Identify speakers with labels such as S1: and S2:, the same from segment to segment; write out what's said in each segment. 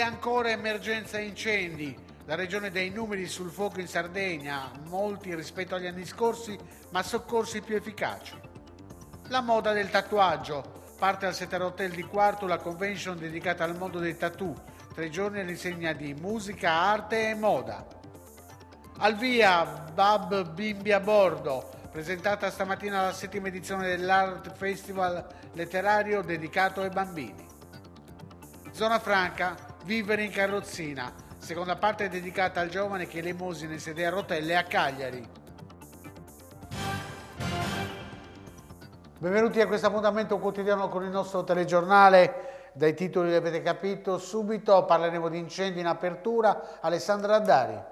S1: ancora emergenza incendi. La regione dei numeri sul fuoco in Sardegna, molti rispetto agli anni scorsi, ma soccorsi più efficaci. La moda del tatuaggio. Parte al Setter Hotel di Quarto la convention dedicata al mondo dei tattoo. Tre giorni all'insegna di musica, arte e moda. Al via, Bab Bimbi a bordo presentata stamattina la settima edizione dell'Art Festival letterario dedicato ai bambini. Zona Franca, Vivere in carrozzina, seconda parte dedicata al giovane che elemosina in sedere a rotelle a Cagliari. Benvenuti a questo appuntamento quotidiano con il nostro telegiornale. Dai titoli li avete capito, subito parleremo di incendi in apertura. Alessandra Addari.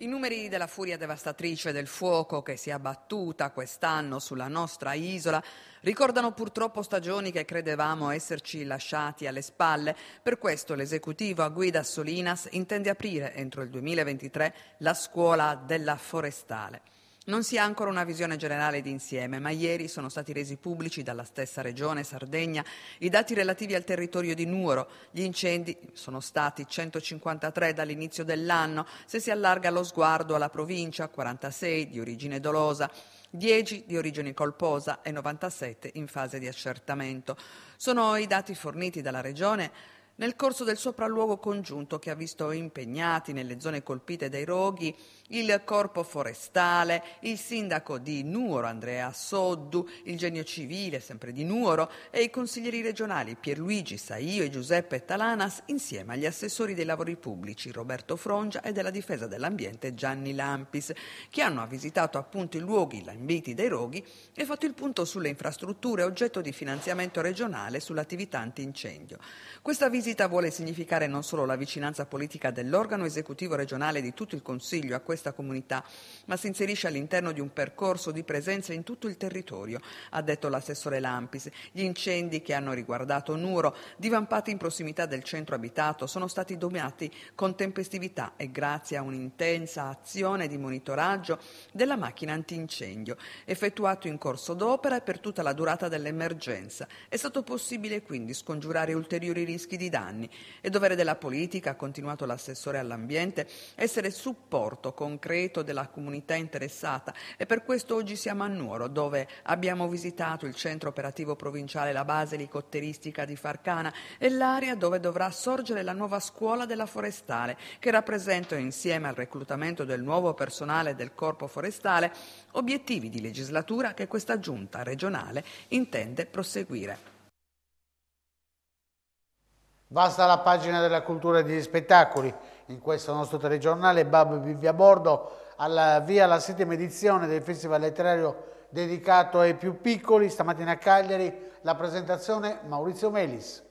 S2: I numeri della furia devastatrice del fuoco che si è abbattuta quest'anno sulla nostra isola ricordano purtroppo stagioni che credevamo esserci lasciati alle spalle. Per questo l'esecutivo a guida Solinas intende aprire entro il 2023 la scuola della forestale. Non si ha ancora una visione generale d'insieme, ma ieri sono stati resi pubblici dalla stessa regione Sardegna i dati relativi al territorio di Nuoro. Gli incendi sono stati 153 dall'inizio dell'anno, se si allarga lo sguardo alla provincia, 46 di origine dolosa. 10 di origine colposa e 97 in fase di accertamento. Sono i dati forniti dalla Regione nel corso del sopralluogo congiunto che ha visto impegnati nelle zone colpite dai roghi il corpo forestale, il sindaco di Nuoro Andrea Soddu, il genio civile sempre di Nuoro e i consiglieri regionali Pierluigi Saio e Giuseppe Talanas insieme agli assessori dei lavori pubblici Roberto Frongia e della difesa dell'ambiente Gianni Lampis che hanno visitato appunto i luoghi lambiti dai roghi e fatto il punto sulle infrastrutture oggetto di finanziamento regionale sull'attività antincendio. Questa visita visita vuole significare non solo la vicinanza politica dell'organo esecutivo regionale di tutto il Consiglio a questa comunità, ma si inserisce all'interno di un percorso di presenza in tutto il territorio, ha detto l'assessore Lampis. Gli incendi che hanno riguardato Nuro, divampati in prossimità del centro abitato, sono stati dominati con tempestività e grazie a un'intensa azione di monitoraggio della macchina antincendio, effettuato in corso d'opera e per tutta la durata dell'emergenza. È stato possibile quindi scongiurare ulteriori rischi di danni anni. È dovere della politica, ha continuato l'assessore all'ambiente, essere supporto concreto della comunità interessata e per questo oggi siamo a Nuoro, dove abbiamo visitato il centro operativo provinciale, la base elicotteristica di Farcana e l'area dove dovrà sorgere la nuova scuola della forestale, che rappresenta insieme al reclutamento del nuovo personale del corpo forestale obiettivi di legislatura che questa giunta regionale intende proseguire.
S1: Basta la pagina della cultura e degli spettacoli. In questo nostro telegiornale Bab Vivi a Bordo alla via la settima edizione del Festival Letterario dedicato ai più piccoli. Stamattina a Cagliari la presentazione Maurizio Melis.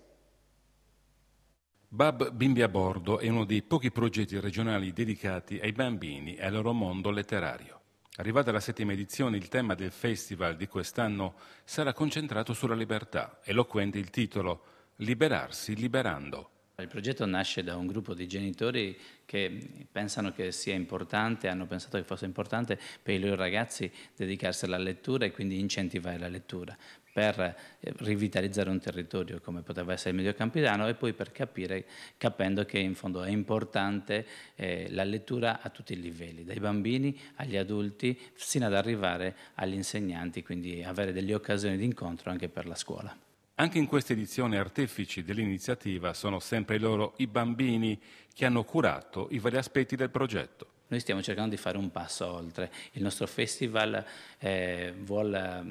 S3: Bab Bimbi a Bordo è uno dei pochi progetti regionali dedicati ai bambini e al loro mondo letterario. Arrivata la settima edizione, il tema del festival di quest'anno sarà concentrato sulla libertà, eloquente il titolo Liberarsi liberando. Il progetto nasce da un gruppo di genitori che pensano che sia importante, hanno pensato che fosse importante per i loro ragazzi dedicarsi alla lettura e quindi incentivare la lettura per eh, rivitalizzare un territorio come poteva essere il Medio Campidano e poi per capire, capendo che in fondo è importante eh, la lettura a tutti i livelli, dai bambini agli adulti, fino ad arrivare agli insegnanti, quindi avere delle occasioni di incontro anche per la scuola. Anche in questa edizione artefici dell'iniziativa sono sempre loro i bambini che hanno curato i vari aspetti del progetto. Noi stiamo cercando di fare un passo oltre. Il nostro festival eh, vuole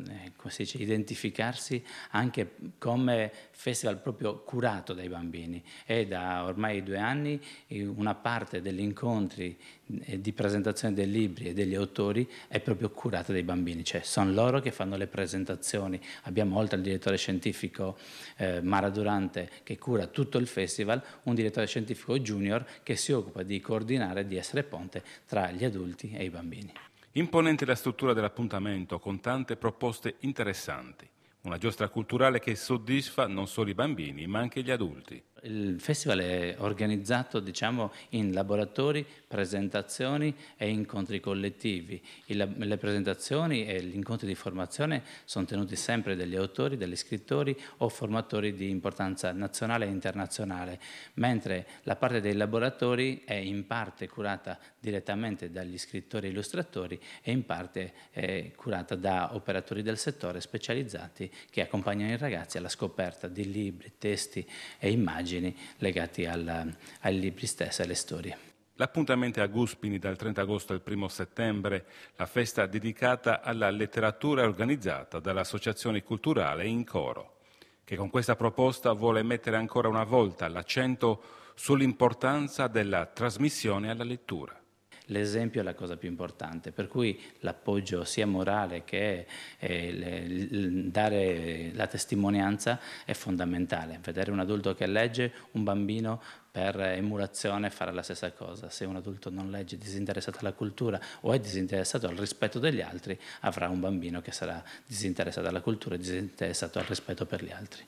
S3: eh, dice, identificarsi anche come festival proprio curato dai bambini. È da ormai due anni eh, una parte degli incontri eh, di presentazione dei libri e degli autori è proprio curata dai bambini, cioè sono loro che fanno le presentazioni. Abbiamo oltre al direttore scientifico eh, Mara Durante che cura tutto il festival, un direttore scientifico junior che si occupa di coordinare, e di essere ponte tra gli adulti e i bambini. Imponente la struttura dell'appuntamento con tante proposte interessanti, una giostra culturale che soddisfa non solo i bambini ma anche gli adulti. Il festival è organizzato diciamo, in laboratori, presentazioni e incontri collettivi. le presentazioni e gli incontri di formazione sono tenuti sempre dagli autori, dagli scrittori o formatori di importanza nazionale e internazionale, mentre la parte dei laboratori è in parte curata direttamente dagli scrittori e illustratori e in parte è curata da operatori del settore specializzati che accompagnano i ragazzi alla scoperta di libri, testi e immagini immagini legate al, ai libri stessi, alle storie. L'appuntamento a Guspini dal 30 agosto al 1 settembre, la festa dedicata alla letteratura organizzata dall'Associazione Culturale In Coro, che con questa proposta vuole mettere ancora una volta l'accento sull'importanza della trasmissione alla lettura l'esempio è la cosa più importante, per cui l'appoggio sia morale che eh, le, dare la testimonianza è fondamentale. Vedere un adulto che legge, un bambino per emulazione farà la stessa cosa. Se un adulto non legge, è disinteressato alla cultura o è disinteressato al rispetto degli altri, avrà un bambino che sarà disinteressato alla cultura e disinteressato al rispetto per gli altri.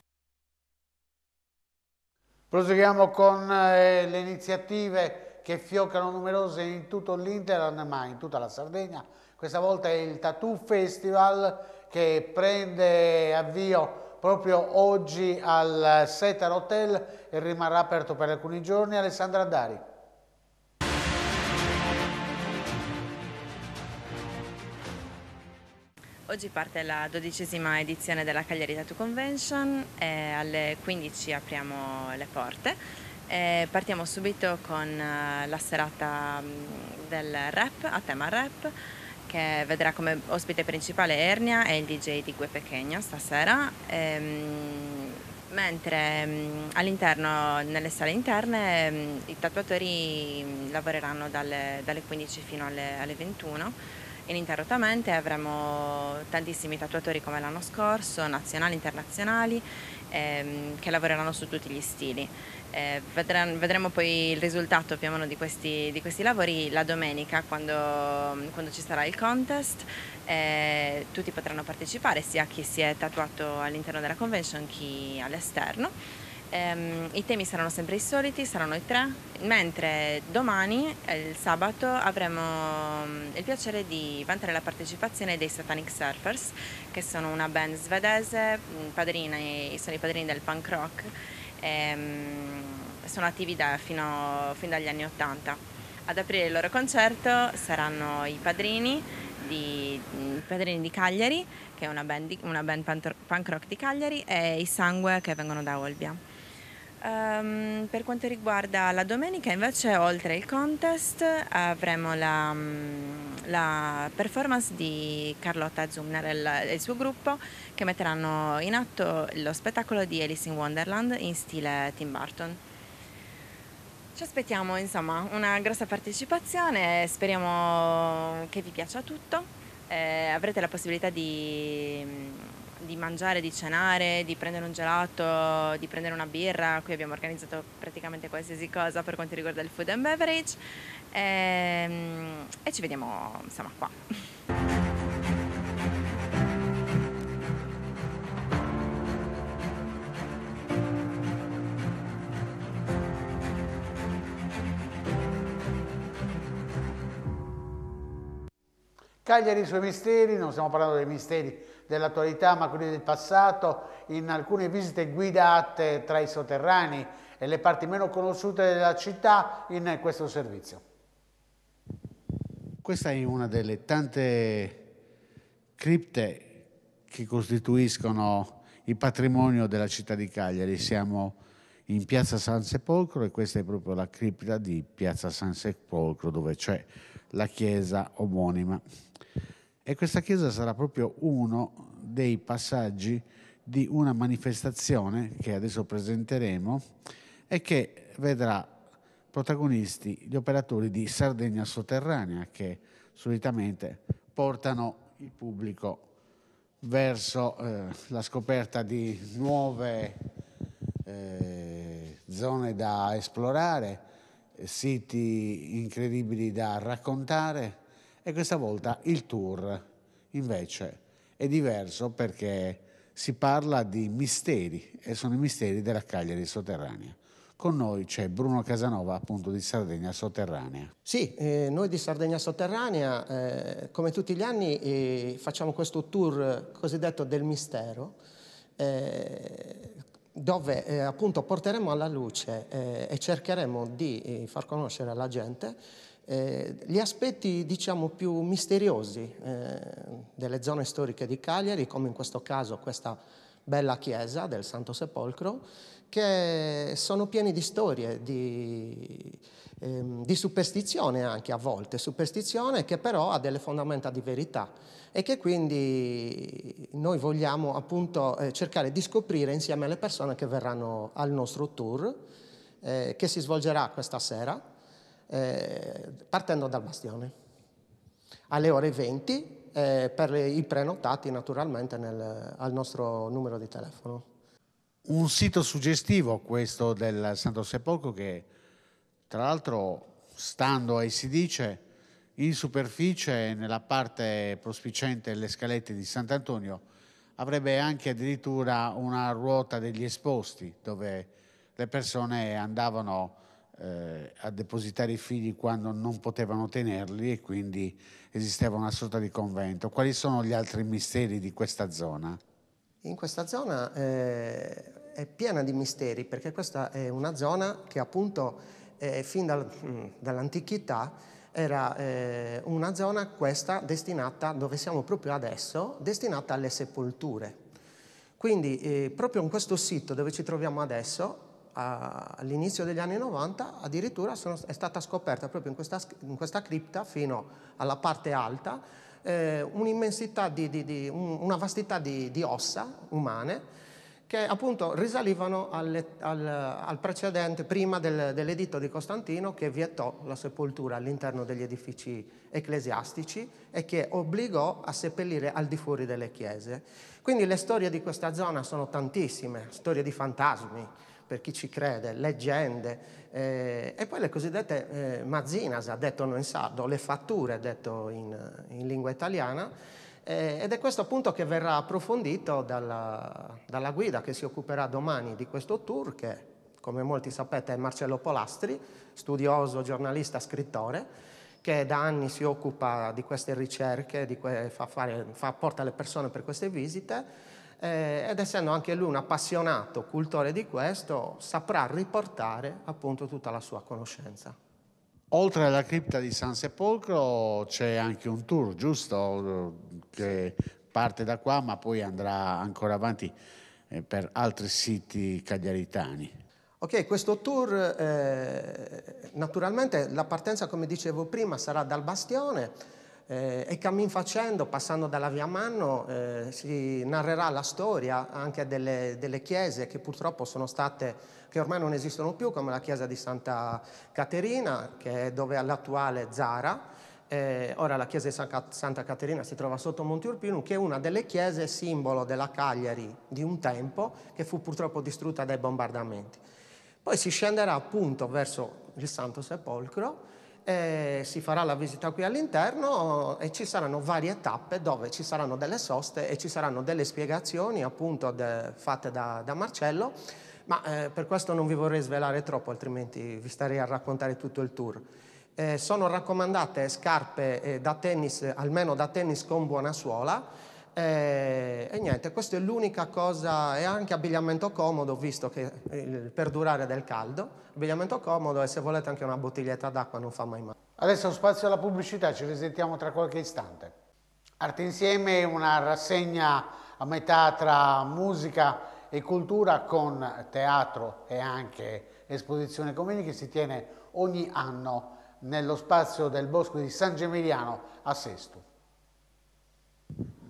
S1: Proseguiamo con eh, le iniziative che fioccano numerose in tutto l'Interland, ma in tutta la Sardegna. Questa volta è il Tattoo Festival che prende avvio proprio oggi al Setter Hotel e rimarrà aperto per alcuni giorni. Alessandra Dari.
S4: Oggi parte la dodicesima edizione della Cagliari Tattoo Convention e alle 15 apriamo le porte. Eh, partiamo subito con eh, la serata mm, del rap, a tema rap, che vedrà come ospite principale Ernia e il DJ di Gue Pequeño stasera. Ehm, mentre mm, all'interno, nelle sale interne, mm, i tatuatori lavoreranno dalle, dalle 15 fino alle, alle 21 ininterrottamente avremo tantissimi tatuatori come l'anno scorso, nazionali, internazionali, ehm, che lavoreranno su tutti gli stili. Eh, vedremo, vedremo poi il risultato più o meno di questi, di questi lavori la domenica quando, quando, ci sarà il contest. Eh, tutti potranno partecipare, sia chi si è tatuato all'interno della convention chi all'esterno. Ehm, I temi saranno sempre i soliti, saranno i tre, mentre domani, eh, il sabato, avremo mm, il piacere di vantare la partecipazione dei Satanic Surfers, che sono una band svedese, mm, padrini, sono i padrini del punk rock ehm, sono attivi da, fino, fin dagli anni 80. Ad aprire il loro concerto saranno i padrini di, i padrini di Cagliari, che è una band, una band punk rock di Cagliari, e i Sangue che vengono da Olbia. Um, per quanto riguarda la domenica invece oltre il contest avremo la, mm, la, performance di Carlotta Zumner e il suo gruppo che metteranno in atto lo spettacolo di Alice in Wonderland in stile Tim Burton. Ci aspettiamo insomma una grossa partecipazione, speriamo che vi piaccia tutto, eh, avrete la possibilità di mm, di mangiare, di cenare, di prendere un gelato, di prendere una birra, qui abbiamo organizzato praticamente qualsiasi cosa per quanto riguarda il food and beverage e, ehm, e ci vediamo insomma qua.
S1: Cagliari i suoi misteri, non stiamo parlando dei misteri dell'attualità ma quelli del passato in alcune visite guidate tra i sotterranei e le parti meno conosciute della città in questo servizio. Questa è una delle tante cripte che costituiscono il patrimonio della città di Cagliari. Siamo in piazza San Sepolcro e questa è proprio la cripta di piazza San Sepolcro dove c'è la chiesa omonima. E questa chiesa sarà proprio uno dei passaggi di una manifestazione che adesso presenteremo e che vedrà protagonisti gli operatori di Sardegna Sotterranea che solitamente portano il pubblico verso eh, la scoperta di nuove eh, zone da esplorare, eh, siti incredibili da raccontare e questa volta il tour invece è diverso perché si parla di misteri e sono i misteri della Cagliari sotterranea. Con noi c'è Bruno Casanova, appunto di Sardegna Sotterranea.
S5: Sì, eh, noi di Sardegna Sotterranea, eh, come tutti gli anni, eh, facciamo questo tour cosiddetto del mistero, eh, dove eh, appunto porteremo alla luce eh, e cercheremo di far conoscere alla gente eh, gli aspetti diciamo, più misteriosi eh, delle zone storiche di Cagliari, come in questo caso questa bella chiesa del Santo Sepolcro, che sono pieni di storie, di, ehm, di superstizione anche a volte, superstizione che però ha delle fondamenta di verità e che quindi noi vogliamo appunto eh, cercare di scoprire insieme alle persone che verranno al nostro tour eh, che si svolgerà questa sera eh, partendo dal bastione. Alle ore 20 eh, per i prenotati naturalmente nel, al nostro numero di telefono.
S1: Un sito suggestivo questo del Santo Sepolcro che tra l'altro, stando ai si dice, in superficie, nella parte prospicente delle scalette di Sant'Antonio, avrebbe anche addirittura una ruota degli esposti dove le persone andavano eh, a depositare i figli quando non potevano tenerli e quindi esisteva una sorta di convento. Quali sono gli altri misteri di questa zona?
S5: In questa zona eh, è piena di misteri perché questa è una zona che appunto eh, fin dal, mm, dall'antichità era eh, una zona questa destinata, dove siamo proprio adesso, destinata alle sepolture. Quindi eh, proprio in questo sito dove ci troviamo adesso all'inizio degli anni 90 addirittura sono, è stata scoperta proprio in questa, in questa, cripta fino alla parte alta eh, un'immensità di, di, di, una vastità di, ossa umane che appunto risalivano alle, al, al, precedente, prima del, dell'editto di Costantino che vietò la sepoltura all'interno degli edifici ecclesiastici e che obbligò a seppellire al di fuori delle chiese. Quindi le storie di questa zona sono tantissime, storie di fantasmi, per chi ci crede, leggende, eh, e poi le cosiddette eh, mazzinas, ha detto in sardo, le fatture, detto in, in lingua italiana, eh, ed è questo appunto che verrà approfondito dalla, dalla, guida che si occuperà domani di questo tour, che come molti sapete è Marcello Polastri, studioso, giornalista, scrittore, che da anni si occupa di queste ricerche, di que- fa fare, fa, porta le persone per queste visite, eh, ed essendo anche lui un appassionato cultore di questo, saprà riportare appunto tutta la sua conoscenza.
S1: Oltre alla cripta di San Sepolcro c'è anche un tour, giusto? Che parte da qua ma poi andrà ancora avanti eh, per altri siti cagliaritani.
S5: Ok, questo tour eh, naturalmente la partenza, come dicevo prima, sarà dal bastione eh, e cammin facendo, passando dalla via Manno, eh, si narrerà la storia anche delle, delle, chiese che purtroppo sono state, che ormai non esistono più, come la chiesa di Santa Caterina, che è dove è l'attuale Zara. Eh, ora la chiesa di Santa Caterina si trova sotto Monte Urpino, che è una delle chiese simbolo della Cagliari di un tempo, che fu purtroppo distrutta dai bombardamenti. Poi si scenderà appunto verso il Santo Sepolcro, eh, si farà la visita qui all'interno e ci saranno varie tappe dove ci saranno delle soste e ci saranno delle spiegazioni appunto de, fatte da, da, Marcello, ma eh, per questo non vi vorrei svelare troppo, altrimenti vi starei a raccontare tutto il tour. Eh, sono raccomandate scarpe eh, da tennis, almeno da tennis con buona suola, e, eh, e, niente, questa è l'unica cosa, è anche abbigliamento comodo, visto che il eh, perdurare del caldo, abbigliamento comodo e se volete anche una bottiglietta d'acqua non fa mai male. Adesso spazio alla pubblicità, ci
S1: risentiamo tra qualche istante. Arte Insieme è una rassegna a metà tra musica e cultura con teatro e anche esposizione comuni che si tiene ogni anno nello spazio del Bosco di San Gemiliano a Sesto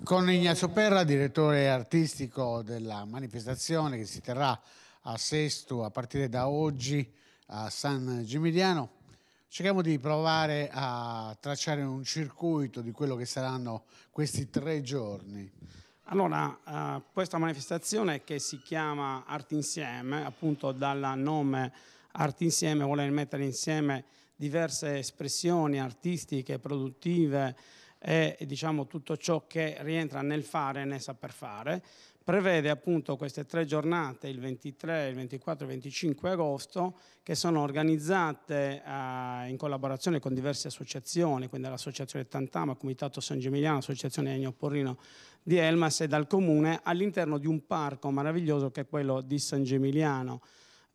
S1: con Ignazio Perra, direttore artistico della manifestazione che si terrà a Sesto a partire da oggi a San Gimignano. Cerchiamo di provare a tracciare un circuito di quello che saranno questi tre giorni. Allora, eh,
S6: questa manifestazione che si chiama Arti Insieme, appunto dal nome Arti Insieme vuole mettere insieme diverse espressioni artistiche, produttive, e diciamo, tutto ciò che rientra nel fare e nel saper fare, prevede appunto queste tre giornate, il 23, il 24 e il 25 agosto, che sono organizzate eh, in collaborazione con diverse associazioni, quindi l'associazione Tantama, Comitato San Gemiliano, Associazione Agno Porrino di Elmas e dal Comune, all'interno di un parco meraviglioso che è quello di San Gemiliano,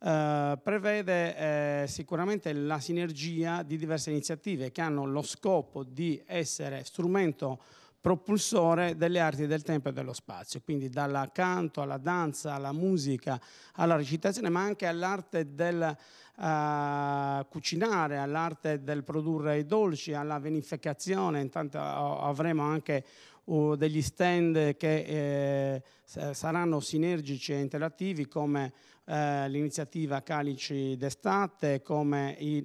S6: eh, prevede eh, sicuramente la sinergia di diverse iniziative che hanno lo scopo di essere strumento propulsore delle arti del tempo e dello spazio, quindi dal canto alla danza, alla musica, alla recitazione, ma anche all'arte del uh, cucinare, all'arte del produrre i dolci, alla venificazione, intanto eh, avremo anche degli stand che eh, saranno sinergici e interattivi come eh, l'iniziativa Calici d'estate, come i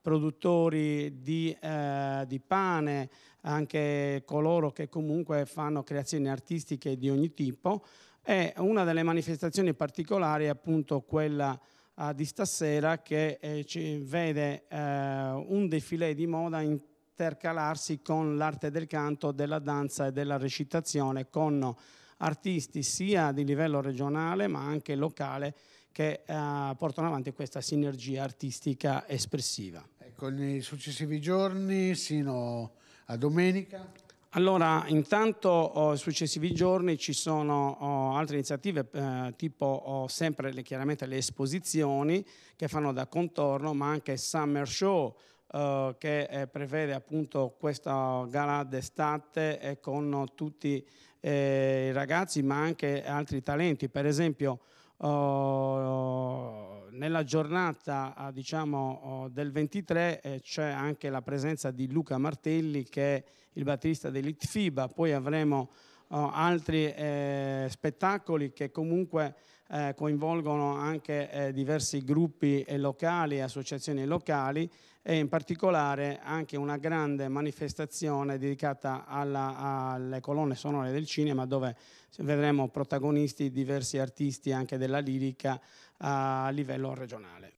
S6: produttori di, eh, di, pane, anche coloro che comunque fanno creazioni artistiche di ogni tipo. E una delle manifestazioni particolari è appunto quella eh, di stasera che eh, ci vede eh, un defilé di moda in intercalarsi con l'arte del canto, della danza e della recitazione, con artisti sia di livello regionale ma anche locale che eh, portano avanti questa sinergia artistica espressiva. Ecco, nei successivi giorni sino a domenica? Allora, intanto oh, successivi giorni ci sono oh, altre iniziative eh, tipo oh, sempre le, chiaramente le esposizioni che fanno da contorno, ma anche summer show, eh, che eh, prevede appunto questa gara d'estate eh, con tutti eh, i ragazzi ma anche altri talenti. Per esempio eh, nella giornata diciamo, del 23 c'è anche la presenza di Luca Martelli che è il batterista dell'ITFIBA, poi avremo altri spettacoli che comunque coinvolgono anche diversi gruppi locali associazioni locali e in particolare anche una grande manifestazione dedicata alla, alle colonne sonore del cinema dove vedremo protagonisti diversi artisti anche della lirica a livello regionale.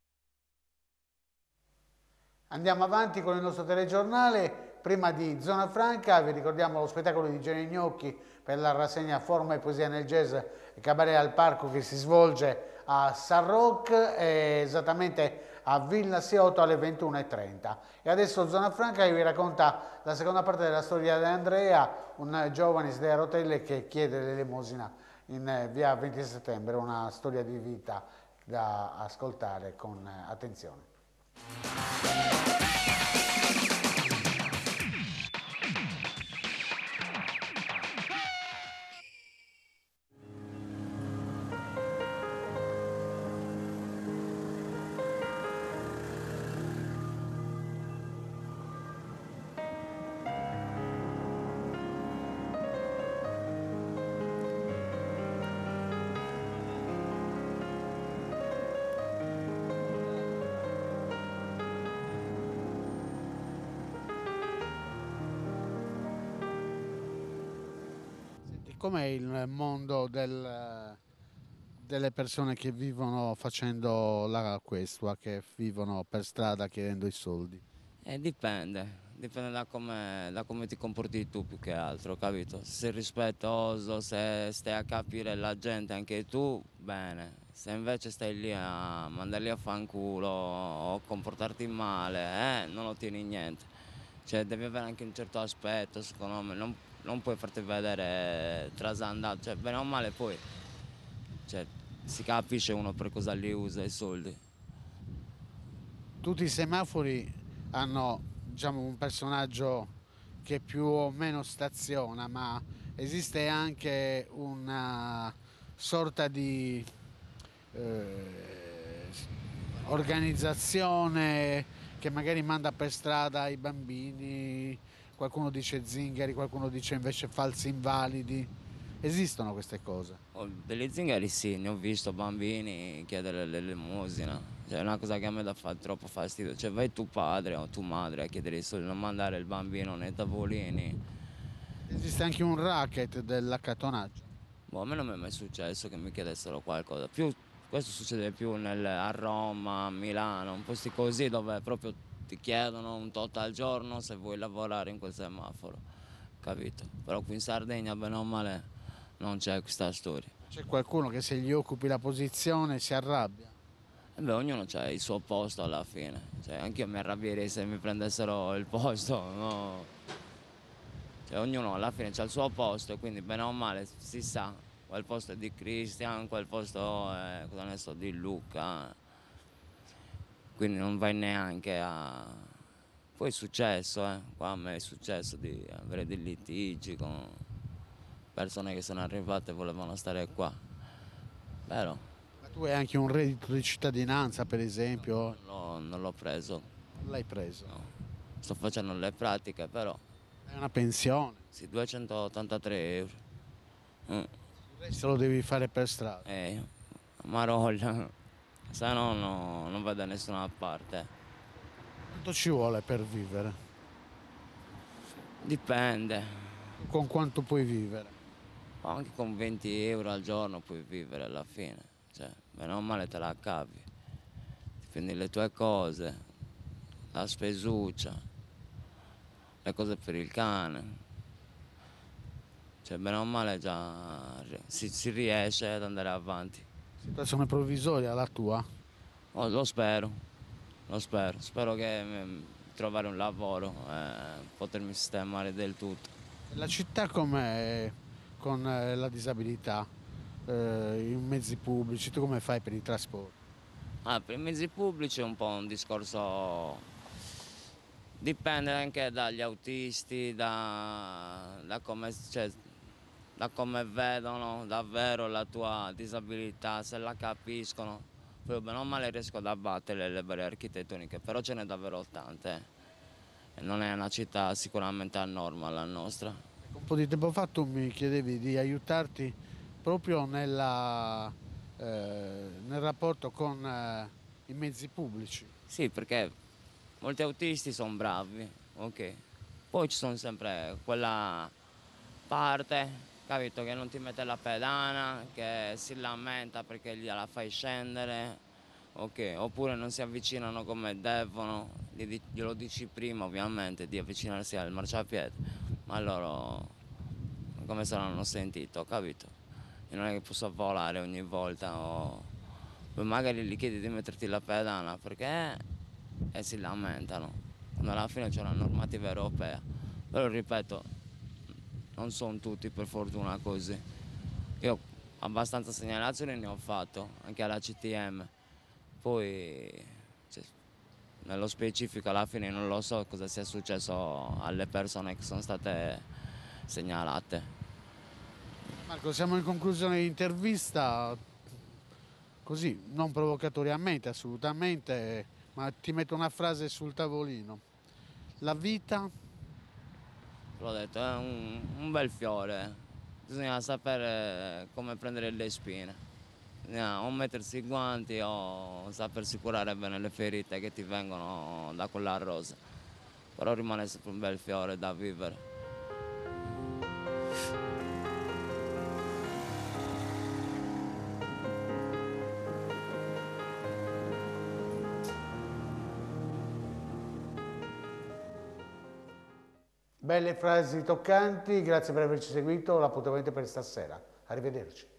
S1: Andiamo avanti con il nostro telegiornale. Prima di Zona Franca vi ricordiamo lo spettacolo di Gianni Gnocchi per la rassegna Forma e Poesia nel Jazz e Cabaret al Parco che si svolge a San Roque, esattamente a Vilna Sioto alle 21.30. E adesso Zona Franca vi racconta la seconda parte della storia di Andrea, un giovane sdea rotelle che chiede l'elemosina in eh, via 20 settembre, una storia di vita da ascoltare con eh, attenzione. com'è il mondo
S7: del,
S1: delle persone che vivono facendo la questua, che vivono per strada chiedendo i soldi?
S7: Eh, dipende, dipende da come, da come, ti comporti tu più che altro, capito? Se sei rispettoso, se stai a capire la gente anche tu, bene. Se invece stai lì a mandarli a fanculo o comportarti male, eh, non ottieni niente. Cioè devi avere anche un certo aspetto, secondo me. Non non puoi farti vedere trasandato, cioè bene o male poi cioè, si capisce uno per cosa li usa i soldi.
S1: Tutti i semafori hanno diciamo, un personaggio che più o meno staziona, ma esiste anche una sorta di eh, organizzazione che magari manda per strada i bambini, qualcuno dice zingari, qualcuno dice invece falsi invalidi. Esistono queste cose?
S7: Oh, delle zingari sì, ne ho visto bambini chiedere l'elemosina. Cioè, è una cosa che a me dà fa troppo fastidio. Cioè, vai tu padre o tu madre a chiedere i soldi, non mandare il bambino nei tavolini. Esiste anche un racket dell'accatonaggio? Boh, a me non mi è mai successo che mi chiedessero qualcosa. Più, questo succede più nel, a Roma, a Milano, un posti così dove proprio ti chiedono un tot al giorno se vuoi lavorare in quel semaforo, capito? Però qui in Sardegna, bene o male, non c'è questa storia.
S1: C'è qualcuno che se gli occupi la posizione si arrabbia?
S7: E eh beh, ognuno ha il suo posto alla fine, cioè, anche io mi arrabbierei se mi prendessero il posto, no? Cioè, ognuno alla fine ha il suo posto, quindi bene o male si sa, quel posto è di Cristian, quel posto è, cosa ne so, di Luca quindi non vai neanche a... Poi è successo, eh, qua a me è successo di avere dei litigi con persone che sono arrivate e volevano stare qua, però...
S1: Ma tu hai anche un reddito di cittadinanza per esempio?
S7: No, non l'ho preso. Non l'hai preso? No. Sto facendo le pratiche però...
S1: È una pensione?
S7: Sì, 283 euro. Mm. Eh. Se lo devi fare per strada? Eh, a Marollia se no, non va da nessuna parte.
S1: Quanto ci vuole per vivere?
S7: Dipende. Con
S1: quanto puoi vivere?
S7: Anche con 20 euro al giorno puoi vivere alla fine, cioè, meno male te la cavi. Dipende le tue cose, la spesuccia, le cose per il cane. Cioè, meno male già si, si riesce ad andare avanti.
S1: Situazione provvisoria la tua?
S7: Oh, lo spero, lo spero. Spero che mm, trovare un lavoro e eh, potermi sistemare del tutto.
S1: La città com'è con eh, la disabilità? Eh, I mezzi pubblici, tu come fai per i trasporti?
S7: Ah, per i mezzi pubblici è un po' un discorso dipende anche dagli autisti, da, da come cioè, da come vedono davvero la tua disabilità, se la capiscono, poi bene o male riesco ad abbattere le barriere architettoniche, però ce n'è davvero tante. Eh. Non è una città sicuramente a norma la nostra. Ecco,
S1: un po' di tempo fa tu mi chiedevi di aiutarti proprio nella, eh, nel rapporto con eh, i mezzi
S7: pubblici. Sì, perché molti autisti sono bravi, ok. Poi ci sono sempre quella parte capito? Che non ti mette la pedana, che si lamenta perché gliela fai scendere, okay. oppure non si avvicinano come devono, glielo dici prima ovviamente di avvicinarsi al marciapiede, ma loro come se l'hanno sentito, capito? Io non è che posso volare ogni volta o magari gli chiedi di metterti la pedana perché e si lamentano. Quando alla fine c'è una normativa europea. Però ripeto, non sono tutti per fortuna così. Io abbastanza segnalazioni ne ho fatto, anche alla CTM, poi cioè, nello specifico alla fine non lo so cosa sia successo alle persone che sono state segnalate.
S1: Marco, siamo in conclusione di intervista, così, non provocatoriamente assolutamente, ma ti metto una frase sul tavolino. La vita
S7: l'ho detto, è un, un bel fiore, bisogna sapere come prendere le spine. Bisogna o mettersi i guanti o sapersi curare bene le ferite che ti vengono da quella rosa. Però rimane sempre un bel fiore da vivere.
S1: Belle frasi toccanti, grazie per averci seguito, l'appuntamento per stasera. Arrivederci.